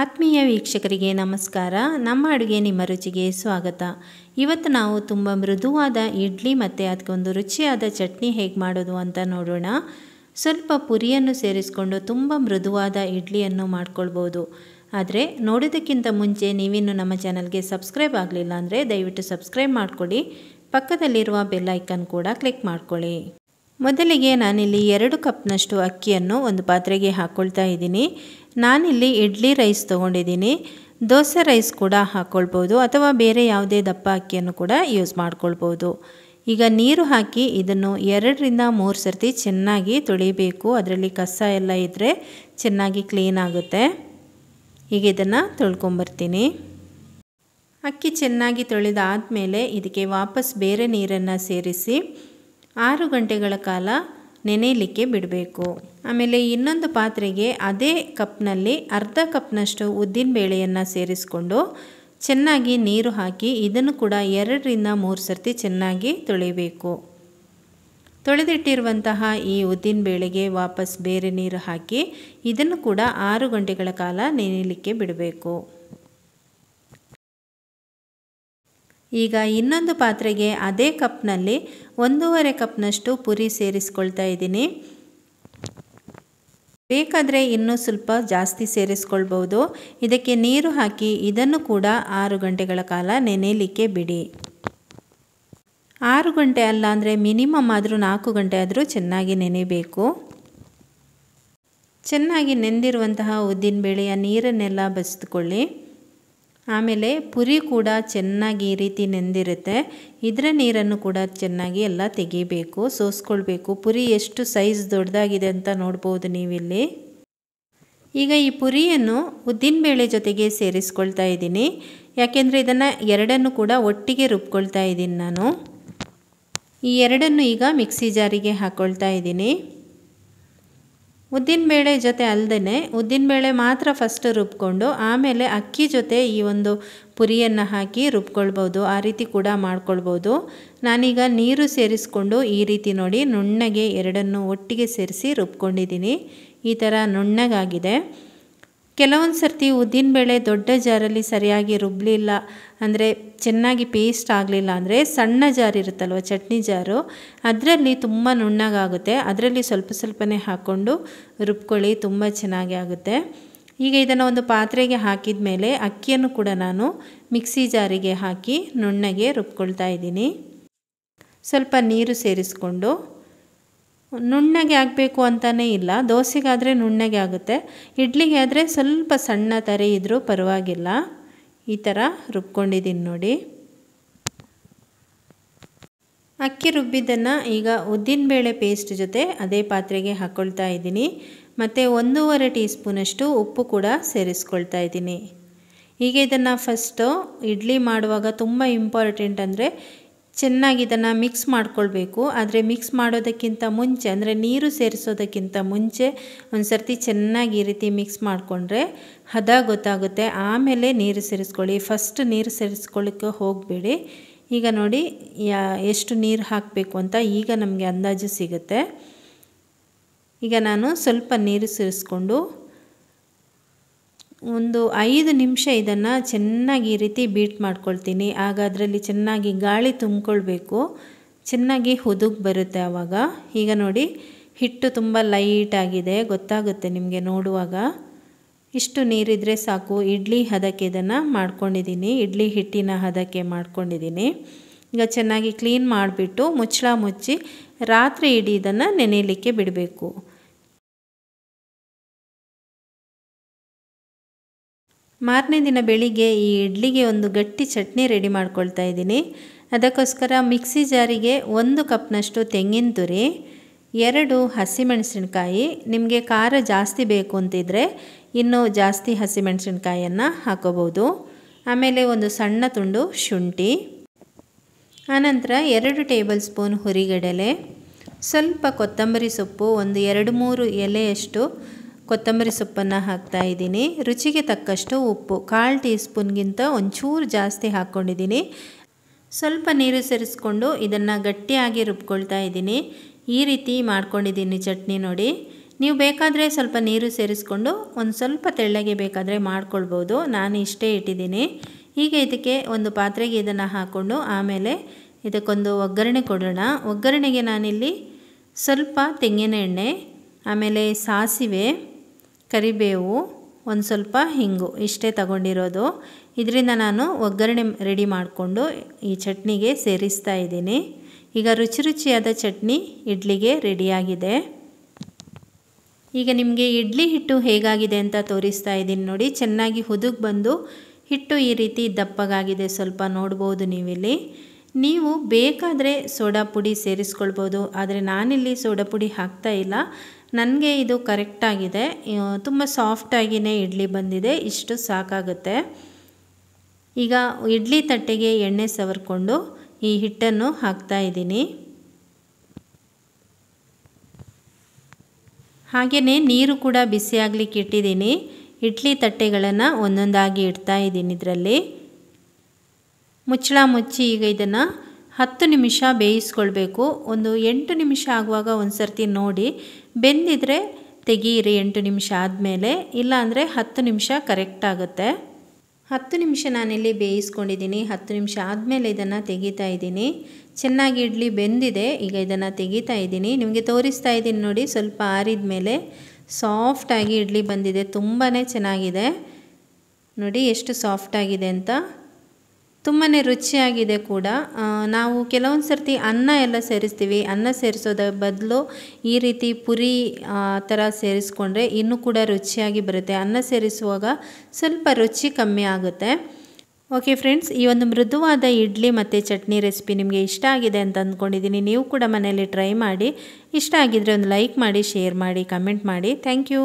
ಆತ್ಮೀಯ ವೀಕ್ಷಕರಿಗೆ ನಮಸ್ಕಾರ ನಮ್ಮ ಅಡುಗೆ ನಿಮ್ಮ ರುಚಿಗೆ ಸ್ವಾಗತ ಇವತ್ತು ನಾವು ತುಂಬ ಮೃದುವಾದ ಇಡ್ಲಿ ಮತ್ತು ಒಂದು ರುಚಿಯಾದ ಚಟ್ನಿ ಹೇಗೆ ಮಾಡೋದು ಅಂತ ನೋಡೋಣ ಸ್ವಲ್ಪ ಪುರಿಯನ್ನು ಸೇರಿಸ್ಕೊಂಡು ತುಂಬ ಮೃದುವಾದ ಇಡ್ಲಿಯನ್ನು ಮಾಡ್ಕೊಳ್ಬೋದು ಆದರೆ ನೋಡೋದಕ್ಕಿಂತ ಮುಂಚೆ ನೀವಿನ್ನು ನಮ್ಮ ಚಾನಲ್ಗೆ ಸಬ್ಸ್ಕ್ರೈಬ್ ಆಗಲಿಲ್ಲ ಅಂದರೆ ದಯವಿಟ್ಟು ಸಬ್ಸ್ಕ್ರೈಬ್ ಮಾಡಿಕೊಳ್ಳಿ ಪಕ್ಕದಲ್ಲಿರುವ ಬೆಲ್ಲೈಕನ್ ಕೂಡ ಕ್ಲಿಕ್ ಮಾಡಿಕೊಳ್ಳಿ ಮೊದಲಿಗೆ ನಾನಿಲ್ಲಿ ಎರಡು ಕಪ್ನಷ್ಟು ಅಕ್ಕಿಯನ್ನು ಒಂದು ಪಾತ್ರೆಗೆ ಹಾಕ್ಕೊಳ್ತಾ ಇದ್ದೀನಿ ನಾನಿಲ್ಲಿ ಇಡ್ಲಿ ರೈಸ್ ತೊಗೊಂಡಿದ್ದೀನಿ ದೋಸೆ ರೈಸ್ ಕೂಡ ಹಾಕ್ಕೊಳ್ಬೋದು ಅಥವಾ ಬೇರೆ ಯಾವುದೇ ದಪ್ಪ ಅಕ್ಕಿಯನ್ನು ಕೂಡ ಯೂಸ್ ಮಾಡ್ಕೊಳ್ಬೋದು ಈಗ ನೀರು ಹಾಕಿ ಇದನ್ನು ಎರಡರಿಂದ ಮೂರು ಸರ್ತಿ ಚೆನ್ನಾಗಿ ತೊಳಿಬೇಕು ಅದರಲ್ಲಿ ಕಸ ಎಲ್ಲ ಇದ್ದರೆ ಚೆನ್ನಾಗಿ ಕ್ಲೀನ್ ಆಗುತ್ತೆ ಈಗ ಇದನ್ನು ತೊಳ್ಕೊಂಬರ್ತೀನಿ ಅಕ್ಕಿ ಚೆನ್ನಾಗಿ ತೊಳೆದಾದ ಮೇಲೆ ಇದಕ್ಕೆ ವಾಪಸ್ ಬೇರೆ ನೀರನ್ನು ಸೇರಿಸಿ ಆರು ಗಂಟೆಗಳ ಕಾಲ ನೆನೆಯಲಿಕ್ಕೆ ಬಿಡಬೇಕು ಆಮೇಲೆ ಇನ್ನೊಂದು ಪಾತ್ರೆಗೆ ಅದೇ ಕಪ್ನಲ್ಲಿ ಅರ್ಧ ಕಪ್ನಷ್ಟು ಉದ್ದಿನಬೇಳೆಯನ್ನು ಸೇರಿಸಿಕೊಂಡು ಚೆನ್ನಾಗಿ ನೀರು ಹಾಕಿ ಇದನ್ನು ಕೂಡ ಎರಡರಿಂದ ಮೂರು ಸರ್ತಿ ಚೆನ್ನಾಗಿ ತೊಳಿಬೇಕು ತೊಳೆದಿಟ್ಟಿರುವಂತಹ ಈ ಉದ್ದಿನಬೇಳೆಗೆ ವಾಪಸ್ ಬೇರೆ ನೀರು ಹಾಕಿ ಇದನ್ನು ಕೂಡ ಆರು ಗಂಟೆಗಳ ಕಾಲ ನೆನೆಯಲಿಕ್ಕೆ ಬಿಡಬೇಕು ಈಗ ಇನ್ನೊಂದು ಪಾತ್ರೆಗೆ ಅದೇ ಕಪ್ನಲ್ಲಿ ಒಂದೂವರೆ ಕಪ್ನಷ್ಟು ಪುರಿ ಸೇರಿಸ್ಕೊಳ್ತಾ ಇದ್ದೀನಿ ಬೇಕಾದರೆ ಇನ್ನೂ ಸ್ವಲ್ಪ ಜಾಸ್ತಿ ಸೇರಿಸ್ಕೊಳ್ಬೋದು ಇದಕ್ಕೆ ನೀರು ಹಾಕಿ ಇದನ್ನು ಕೂಡ ಆರು ಗಂಟೆಗಳ ಕಾಲ ನೆನೆಯಲಿಕ್ಕೆ ಬಿಡಿ ಆರು ಗಂಟೆ ಅಲ್ಲ ಅಂದರೆ ಮಿನಿಮಮ್ ಆದರೂ ನಾಲ್ಕು ಗಂಟೆ ಆದರೂ ಚೆನ್ನಾಗಿ ನೆನೆಯಬೇಕು ಚೆನ್ನಾಗಿ ನೆಂದಿರುವಂತಹ ಉದ್ದಿನಬೇಳೆಯ ನೀರನ್ನೆಲ್ಲ ಬಸಿದುಕೊಳ್ಳಿ ಆಮೇಲೆ ಪುರಿ ಕೂಡ ಚೆನ್ನಾಗಿ ಈ ರೀತಿ ನೆಂದಿರುತ್ತೆ ಇದರ ನೀರನ್ನು ಕೂಡ ಚೆನ್ನಾಗಿ ಎಲ್ಲ ತೆಗಿಬೇಕು ಸೋಸ್ಕೊಳ್ಬೇಕು ಪುರಿ ಎಷ್ಟು ಸೈಜ್ ದೊಡ್ಡದಾಗಿದೆ ಅಂತ ನೋಡ್ಬೋದು ನೀವಿಲ್ಲಿ ಈಗ ಈ ಪುರಿಯನ್ನು ಉದ್ದಿನಬೇಳೆ ಜೊತೆಗೆ ಸೇರಿಸ್ಕೊಳ್ತಾ ಇದ್ದೀನಿ ಯಾಕೆಂದರೆ ಇದನ್ನು ಎರಡನ್ನು ಕೂಡ ಒಟ್ಟಿಗೆ ರುಬ್ಕೊಳ್ತಾ ಇದ್ದೀನಿ ನಾನು ಈ ಎರಡನ್ನು ಈಗ ಮಿಕ್ಸಿ ಜಾರಿಗೆ ಹಾಕ್ಕೊಳ್ತಾ ಇದ್ದೀನಿ ಉದ್ದಿನ ಬೇಳೆ ಜೊತೆ ಉದ್ದಿನ ಬೇಳೆ ಮಾತ್ರ ಫಸ್ಟ್ ರುಬ್ಕೊಂಡು ಆಮೇಲೆ ಅಕ್ಕಿ ಜೊತೆ ಈ ಒಂದು ಪುರಿಯನ್ನು ಹಾಕಿ ರುಬ್ಕೊಳ್ಬೋದು ಆ ರೀತಿ ಕೂಡ ಮಾಡ್ಕೊಳ್ಬೋದು ನಾನೀಗ ನೀರು ಸೇರಿಸ್ಕೊಂಡು ಈ ರೀತಿ ನೋಡಿ ನುಣ್ಣಗೆ ಎರಡನ್ನು ಒಟ್ಟಿಗೆ ಸೇರಿಸಿ ರುಬ್ಕೊಂಡಿದ್ದೀನಿ ಈ ಥರ ನುಣ್ಣಗಾಗಿದೆ ಕೆಲವೊಂದು ಸರ್ತಿ ಬೇಳೆ ದೊಡ್ಡ ಜಾರಲ್ಲಿ ಸರಿಯಾಗಿ ರುಬ್ಬಲಿಲ್ಲ ಅಂದರೆ ಚೆನ್ನಾಗಿ ಪೇಸ್ಟ್ ಆಗಲಿಲ್ಲ ಅಂದರೆ ಸಣ್ಣ ಜಾರ್ ಇರುತ್ತಲ್ವ ಚಟ್ನಿ ಜಾರು ಅದರಲ್ಲಿ ತುಂಬ ನುಣ್ಣಗಾಗುತ್ತೆ ಅದರಲ್ಲಿ ಸ್ವಲ್ಪ ಸ್ವಲ್ಪನೇ ಹಾಕ್ಕೊಂಡು ರುಬ್ಕೊಳ್ಳಿ ತುಂಬ ಚೆನ್ನಾಗಿ ಆಗುತ್ತೆ ಈಗ ಇದನ್ನು ಒಂದು ಪಾತ್ರೆಗೆ ಹಾಕಿದ ಮೇಲೆ ಅಕ್ಕಿಯನ್ನು ಕೂಡ ನಾನು ಮಿಕ್ಸಿ ಜಾರಿಗೆ ಹಾಕಿ ನುಣ್ಣಗೆ ರುಬ್ಕೊಳ್ತಾ ಇದ್ದೀನಿ ಸ್ವಲ್ಪ ನೀರು ಸೇರಿಸ್ಕೊಂಡು ನುಣ್ಣಗೆ ಆಗಬೇಕು ಅಂತಲೇ ಇಲ್ಲ ದೋಸೆಗಾದರೆ ನುಣ್ಣಗೆ ಆಗುತ್ತೆ ಇಡ್ಲಿಗೆ ಆದರೆ ಸ್ವಲ್ಪ ಸಣ್ಣ ತರಿ ಇದ್ದರೂ ಪರವಾಗಿಲ್ಲ ಈ ಥರ ರುಬ್ಕೊಂಡಿದ್ದೀನಿ ನೋಡಿ ಅಕ್ಕಿ ರುಬ್ಬಿದ್ದನ್ನು ಈಗ ಉದ್ದಿನಬೇಳೆ ಪೇಸ್ಟ್ ಜೊತೆ ಅದೇ ಪಾತ್ರೆಗೆ ಹಾಕ್ಕೊಳ್ತಾ ಇದ್ದೀನಿ ಮತ್ತು ಒಂದೂವರೆ ಟೀ ಸ್ಪೂನಷ್ಟು ಉಪ್ಪು ಕೂಡ ಸೇರಿಸ್ಕೊಳ್ತಾ ಇದ್ದೀನಿ ಹೀಗೆ ಇದನ್ನು ಫಸ್ಟು ಇಡ್ಲಿ ಮಾಡುವಾಗ ತುಂಬ ಇಂಪಾರ್ಟೆಂಟ್ ಅಂದರೆ ಚೆನ್ನಾಗಿ ಇದನ್ನು ಮಿಕ್ಸ್ ಮಾಡ್ಕೊಳ್ಬೇಕು ಆದರೆ ಮಿಕ್ಸ್ ಮಾಡೋದಕ್ಕಿಂತ ಮುಂಚೆ ಅಂದರೆ ನೀರು ಸೇರಿಸೋದಕ್ಕಿಂತ ಮುಂಚೆ ಒಂದು ಸರ್ತಿ ಚೆನ್ನಾಗಿ ಈ ರೀತಿ ಮಿಕ್ಸ್ ಮಾಡಿಕೊಂಡ್ರೆ ಹದ ಗೊತ್ತಾಗುತ್ತೆ ಆಮೇಲೆ ನೀರು ಸೇರಿಸ್ಕೊಳ್ಳಿ ಫಸ್ಟ್ ನೀರು ಸೇರಿಸ್ಕೊಳ್ಳೋಕ್ಕೆ ಹೋಗಬೇಡಿ ಈಗ ನೋಡಿ ಯಾ ಎಷ್ಟು ನೀರು ಹಾಕಬೇಕು ಅಂತ ಈಗ ನಮಗೆ ಅಂದಾಜು ಸಿಗುತ್ತೆ ಈಗ ನಾನು ಸ್ವಲ್ಪ ನೀರು ಸೇರಿಸ್ಕೊಂಡು ಒಂದು ಐದು ನಿಮಿಷ ಇದನ್ನು ಚೆನ್ನಾಗಿ ಈ ರೀತಿ ಬೀಟ್ ಮಾಡ್ಕೊಳ್ತೀನಿ ಆಗ ಅದರಲ್ಲಿ ಚೆನ್ನಾಗಿ ಗಾಳಿ ತುಂಬಿಕೊಳ್ಬೇಕು ಚೆನ್ನಾಗಿ ಹುದುಗ್ ಬರುತ್ತೆ ಆವಾಗ ಈಗ ನೋಡಿ ಹಿಟ್ಟು ತುಂಬ ಲೈಟಾಗಿದೆ ಗೊತ್ತಾಗುತ್ತೆ ನಿಮಗೆ ನೋಡುವಾಗ ಇಷ್ಟು ನೀರಿದ್ರೆ ಸಾಕು ಇಡ್ಲಿ ಹದಕ್ಕೆ ಇದನ್ನು ಮಾಡ್ಕೊಂಡಿದ್ದೀನಿ ಇಡ್ಲಿ ಹಿಟ್ಟಿನ ಹದಕ್ಕೆ ಮಾಡ್ಕೊಂಡಿದ್ದೀನಿ ಈಗ ಚೆನ್ನಾಗಿ ಕ್ಲೀನ್ ಮಾಡಿಬಿಟ್ಟು ಮುಚ್ಚಳ ಮುಚ್ಚಿ ರಾತ್ರಿ ಇಡೀ ಇದನ್ನು ನೆನೆಯಲಿಕ್ಕೆ ಬಿಡಬೇಕು ಮಾರನೇ ದಿನ ಬೆಳಿಗ್ಗೆ ಈ ಇಡ್ಲಿಗೆ ಒಂದು ಗಟ್ಟಿ ಚಟ್ನಿ ರೆಡಿ ಮಾಡ್ಕೊಳ್ತಾ ಇದ್ದೀನಿ ಅದಕ್ಕೋಸ್ಕರ ಮಿಕ್ಸಿ ಜಾರಿಗೆ ಒಂದು ಕಪ್ನಷ್ಟು ತೆಂಗಿನ ತುರಿ ಎರಡು ಹಸಿಮೆಣಸಿನ್ಕಾಯಿ ನಿಮಗೆ ಖಾರ ಜಾಸ್ತಿ ಬೇಕು ಅಂತಿದ್ರೆ ಇನ್ನೂ ಜಾಸ್ತಿ ಹಸಿಮೆಣಸಿನ್ಕಾಯಿಯನ್ನು ಹಾಕೋಬೋದು ಆಮೇಲೆ ಒಂದು ಸಣ್ಣ ತುಂಡು ಶುಂಠಿ ಆನಂತರ ಎರಡು ಟೇಬಲ್ ಸ್ಪೂನ್ ಹುರಿಗಡಲೆ ಸ್ವಲ್ಪ ಕೊತ್ತಂಬರಿ ಸೊಪ್ಪು ಒಂದು ಎರಡು ಮೂರು ಎಲೆಯಷ್ಟು ಕೊತ್ತಂಬರಿ ಸೊಪ್ಪನ್ನು ಹಾಕ್ತಾ ಇದ್ದೀನಿ ರುಚಿಗೆ ತಕ್ಕಷ್ಟು ಉಪ್ಪು ಕಾಲು ಟೀ ಸ್ಪೂನ್ಗಿಂತ ಒಂಚೂರು ಜಾಸ್ತಿ ಹಾಕ್ಕೊಂಡಿದ್ದೀನಿ ಸ್ವಲ್ಪ ನೀರು ಸೇರಿಸ್ಕೊಂಡು ಇದನ್ನು ಗಟ್ಟಿಯಾಗಿ ರುಬ್ಕೊಳ್ತಾ ಇದ್ದೀನಿ ಈ ರೀತಿ ಮಾಡ್ಕೊಂಡಿದ್ದೀನಿ ಚಟ್ನಿ ನೋಡಿ ನೀವು ಬೇಕಾದರೆ ಸ್ವಲ್ಪ ನೀರು ಸೇರಿಸ್ಕೊಂಡು ಒಂದು ಸ್ವಲ್ಪ ತೆಳ್ಳಗೆ ಬೇಕಾದರೆ ಮಾಡ್ಕೊಳ್ಬೋದು ನಾನು ಇಷ್ಟೇ ಇಟ್ಟಿದ್ದೀನಿ ಹೀಗೆ ಇದಕ್ಕೆ ಒಂದು ಪಾತ್ರೆಗೆ ಇದನ್ನು ಹಾಕ್ಕೊಂಡು ಆಮೇಲೆ ಇದಕ್ಕೊಂದು ಒಗ್ಗರಣೆ ಕೊಡೋಣ ಒಗ್ಗರಣೆಗೆ ನಾನಿಲ್ಲಿ ಸ್ವಲ್ಪ ತೆಂಗಿನ ಎಣ್ಣೆ ಆಮೇಲೆ ಸಾಸಿವೆ ಕರಿಬೇವು ಒಂದು ಸ್ವಲ್ಪ ಹಿಂಗು ಇಷ್ಟೇ ತಗೊಂಡಿರೋದು ಇದರಿಂದ ನಾನು ಒಗ್ಗರಣೆ ರೆಡಿ ಮಾಡಿಕೊಂಡು ಈ ಚಟ್ನಿಗೆ ಸೇರಿಸ್ತಾ ಇದ್ದೀನಿ ಈಗ ರುಚಿ ರುಚಿಯಾದ ಚಟ್ನಿ ಇಡ್ಲಿಗೆ ರೆಡಿಯಾಗಿದೆ ಈಗ ನಿಮಗೆ ಇಡ್ಲಿ ಹಿಟ್ಟು ಹೇಗಾಗಿದೆ ಅಂತ ತೋರಿಸ್ತಾ ಇದ್ದೀನಿ ನೋಡಿ ಚೆನ್ನಾಗಿ ಹುದುಗ್ ಬಂದು ಹಿಟ್ಟು ಈ ರೀತಿ ದಪ್ಪಗಾಗಿದೆ ಸ್ವಲ್ಪ ನೋಡ್ಬೋದು ನೀವಿಲ್ಲಿ ನೀವು ಬೇಕಾದರೆ ಸೋಡಾ ಪುಡಿ ಸೇರಿಸ್ಕೊಳ್ಬೋದು ಆದರೆ ನಾನಿಲ್ಲಿ ಸೋಡಾ ಪುಡಿ ಹಾಕ್ತಾ ಇಲ್ಲ ನನಗೆ ಇದು ಕರೆಕ್ಟಾಗಿದೆ ತುಂಬ ಸಾಫ್ಟಾಗಿಯೇ ಇಡ್ಲಿ ಬಂದಿದೆ ಇಷ್ಟು ಸಾಕಾಗುತ್ತೆ ಈಗ ಇಡ್ಲಿ ತಟ್ಟೆಗೆ ಎಣ್ಣೆ ಸವರ್ಕೊಂಡು ಈ ಹಿಟ್ಟನ್ನು ಹಾಕ್ತಾ ಇದ್ದೀನಿ ಹಾಗೆಯೇ ನೀರು ಕೂಡ ಬಿಸಿಯಾಗಲಿಕ್ಕೆ ಇಟ್ಟಿದ್ದೀನಿ ಇಡ್ಲಿ ತಟ್ಟೆಗಳನ್ನು ಒಂದೊಂದಾಗಿ ಇಡ್ತಾ ಇದ್ದೀನಿ ಇದರಲ್ಲಿ ಮುಚ್ಚಳ ಮುಚ್ಚಿ ಈಗ ಇದನ್ನು ಹತ್ತು ನಿಮಿಷ ಬೇಯಿಸ್ಕೊಳ್ಬೇಕು ಒಂದು ಎಂಟು ನಿಮಿಷ ಆಗುವಾಗ ಒಂದು ಸರ್ತಿ ನೋಡಿ ಬೆಂದಿದ್ರೆ ತೆಗೀರಿ ಎಂಟು ನಿಮಿಷ ಆದಮೇಲೆ ಇಲ್ಲಾಂದರೆ ಹತ್ತು ನಿಮಿಷ ಕರೆಕ್ಟ್ ಆಗುತ್ತೆ ಹತ್ತು ನಿಮಿಷ ನಾನಿಲ್ಲಿ ಬೇಯಿಸ್ಕೊಂಡಿದ್ದೀನಿ ಹತ್ತು ನಿಮಿಷ ಆದಮೇಲೆ ಇದನ್ನು ತೆಗಿತಾ ಇದ್ದೀನಿ ಚೆನ್ನಾಗಿ ಇಡ್ಲಿ ಬೆಂದಿದೆ ಈಗ ಇದನ್ನು ತೆಗಿತಾ ಇದ್ದೀನಿ ನಿಮಗೆ ತೋರಿಸ್ತಾ ಇದ್ದೀನಿ ನೋಡಿ ಸ್ವಲ್ಪ ಆರಿದ ಮೇಲೆ ಸಾಫ್ಟಾಗಿ ಇಡ್ಲಿ ಬಂದಿದೆ ತುಂಬಾ ಚೆನ್ನಾಗಿದೆ ನೋಡಿ ಎಷ್ಟು ಸಾಫ್ಟಾಗಿದೆ ಅಂತ ತುಂಬಾ ರುಚಿಯಾಗಿದೆ ಕೂಡ ನಾವು ಕೆಲವೊಂದು ಸರ್ತಿ ಅನ್ನ ಎಲ್ಲ ಸೇರಿಸ್ತೀವಿ ಅನ್ನ ಸೇರಿಸೋದ ಬದಲು ಈ ರೀತಿ ಪುರಿ ಥರ ಸೇರಿಸ್ಕೊಂಡ್ರೆ ಇನ್ನೂ ಕೂಡ ರುಚಿಯಾಗಿ ಬರುತ್ತೆ ಅನ್ನ ಸೇರಿಸುವಾಗ ಸ್ವಲ್ಪ ರುಚಿ ಕಮ್ಮಿ ಆಗುತ್ತೆ ಓಕೆ ಫ್ರೆಂಡ್ಸ್ ಈ ಒಂದು ಮೃದುವಾದ ಇಡ್ಲಿ ಮತ್ತು ಚಟ್ನಿ ರೆಸಿಪಿ ನಿಮಗೆ ಇಷ್ಟ ಆಗಿದೆ ಅಂತ ಅಂದ್ಕೊಂಡಿದ್ದೀನಿ ನೀವು ಕೂಡ ಮನೆಯಲ್ಲಿ ಟ್ರೈ ಮಾಡಿ ಇಷ್ಟ ಆಗಿದರೆ ಒಂದು ಲೈಕ್ ಮಾಡಿ ಶೇರ್ ಮಾಡಿ ಕಮೆಂಟ್ ಮಾಡಿ ಥ್ಯಾಂಕ್ ಯು